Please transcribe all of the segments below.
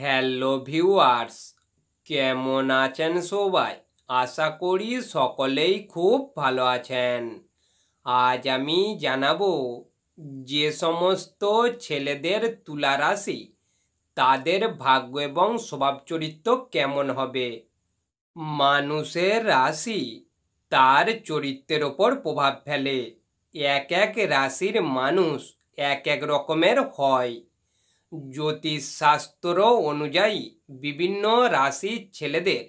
hello viewers কেমন আছেন সবাই আশা করি সকলেই খুব ভালো আছেন আজ আমি জানাবো যে সমস্ত ছেলেদের তুলা রাশি তাদের ভাগ্য এবং স্বভাব চরিত্র কেমন হবে মানুষের রাশি তার চরিত্রের ওপর প্রভাব ফেলে এক এক রাশির মানুষ এক এক রকমের হয় জ্যোতিষশাস্ত্র অনুযায়ী বিভিন্ন রাশির ছেলেদের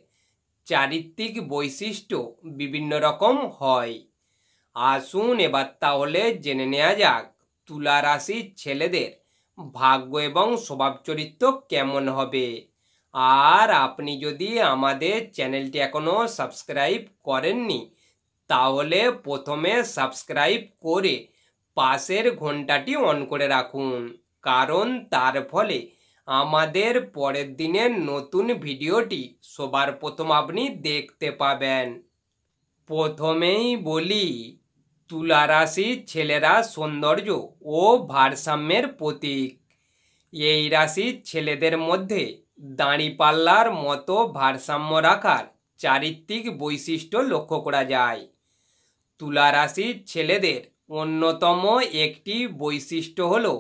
চারিত্রিক বৈশিষ্ট্য বিভিন্ন রকম হয় আসুন এবার তাহলে জেনে নেওয়া যাক তুলা রাশির ছেলেদের ভাগ্য এবং স্বভাব চরিত্র কেমন হবে আর আপনি যদি আমাদের চ্যানেলটি এখনও সাবস্ক্রাইব করেননি তাহলে প্রথমে সাবস্ক্রাইব করে পাশের ঘন্টাটি অন করে রাখুন কারণ তার ফলে আমাদের পরের দিনের নতুন ভিডিওটি সবার প্রথম আপনি দেখতে পাবেন প্রথমেই বলি তুলা রাশির ছেলেরা সৌন্দর্য ও ভারসাম্যের প্রতীক এই রাশির ছেলেদের মধ্যে দাঁড়িপাল্লার মতো ভারসাম্য রাখার চারিত্রিক বৈশিষ্ট্য লক্ষ্য করা যায় তুলা রাশির ছেলেদের অন্যতম একটি বৈশিষ্ট্য হলো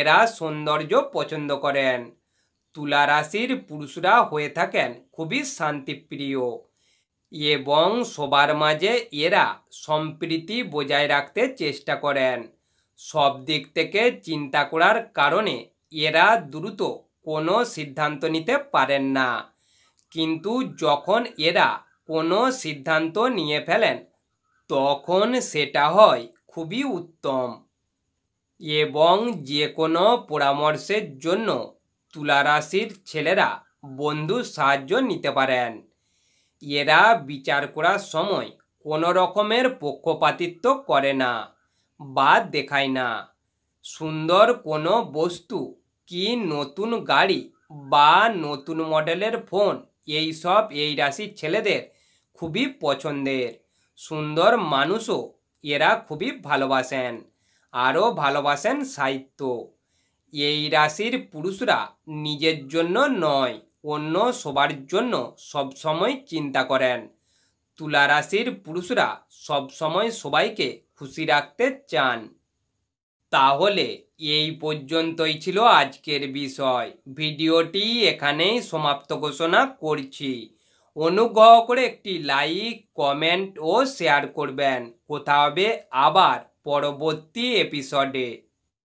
এরা সৌন্দর্য পছন্দ করেন তুলা রাশির পুরুষরা হয়ে থাকেন খুবই শান্তিপ্রিয় এবং সবার মাঝে এরা সম্প্রীতি বজায় রাখতে চেষ্টা করেন সব দিক থেকে চিন্তা করার কারণে এরা দ্রুত কোনো সিদ্ধান্ত নিতে পারেন না কিন্তু যখন এরা কোনো সিদ্ধান্ত নিয়ে ফেলেন তখন সেটা হয় খুবই উত্তম এবং যে কোনো পরামর্শের জন্য তুলা রাশির ছেলেরা বন্ধুর সাহায্য নিতে পারেন এরা বিচার করার সময় কোনো রকমের পক্ষপাতিত্ব করে না বা দেখায় না সুন্দর কোনো বস্তু কি নতুন গাড়ি বা নতুন মডেলের ফোন এই সব এই রাশির ছেলেদের খুবই পছন্দের সুন্দর মানুষও এরা খুবই ভালোবাসেন আরও ভালোবাসেন সাহিত্য এই রাশির পুরুষরা নিজের জন্য নয় অন্য সবার জন্য সবসময় চিন্তা করেন তুলা রাশির পুরুষরা সবসময় সবাইকে খুশি রাখতে চান তাহলে এই পর্যন্তই ছিল আজকের বিষয় ভিডিওটি এখানেই সমাপ্ত ঘোষণা করছি অনুগ্রহ করে একটি লাইক কমেন্ট ও শেয়ার করবেন কোথা হবে আবার পরবর্তী এপিসোডে